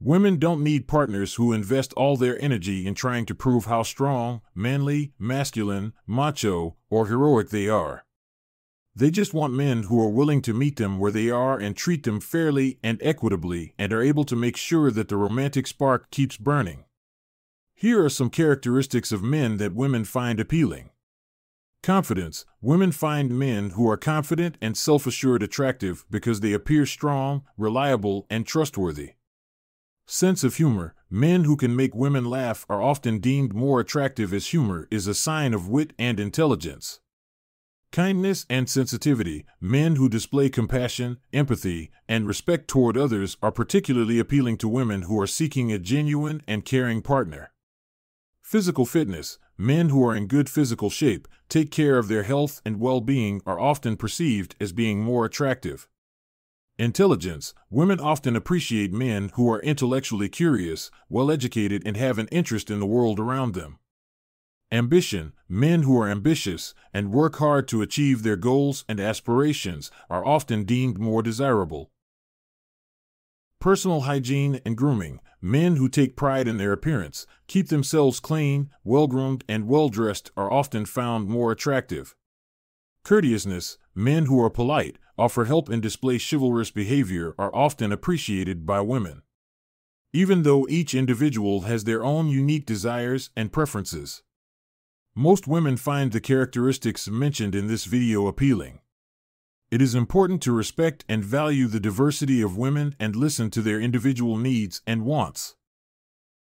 Women don't need partners who invest all their energy in trying to prove how strong, manly, masculine, macho, or heroic they are. They just want men who are willing to meet them where they are and treat them fairly and equitably and are able to make sure that the romantic spark keeps burning. Here are some characteristics of men that women find appealing. Confidence. Women find men who are confident and self assured attractive because they appear strong, reliable, and trustworthy. Sense of humor. Men who can make women laugh are often deemed more attractive as humor is a sign of wit and intelligence. Kindness and sensitivity. Men who display compassion, empathy, and respect toward others are particularly appealing to women who are seeking a genuine and caring partner. Physical fitness. Men who are in good physical shape, take care of their health and well-being are often perceived as being more attractive. Intelligence Women often appreciate men who are intellectually curious, well educated, and have an interest in the world around them. Ambition Men who are ambitious and work hard to achieve their goals and aspirations are often deemed more desirable. Personal hygiene and grooming Men who take pride in their appearance, keep themselves clean, well groomed, and well dressed are often found more attractive. Courteousness Men who are polite, offer help, and display chivalrous behavior are often appreciated by women. Even though each individual has their own unique desires and preferences, most women find the characteristics mentioned in this video appealing. It is important to respect and value the diversity of women and listen to their individual needs and wants.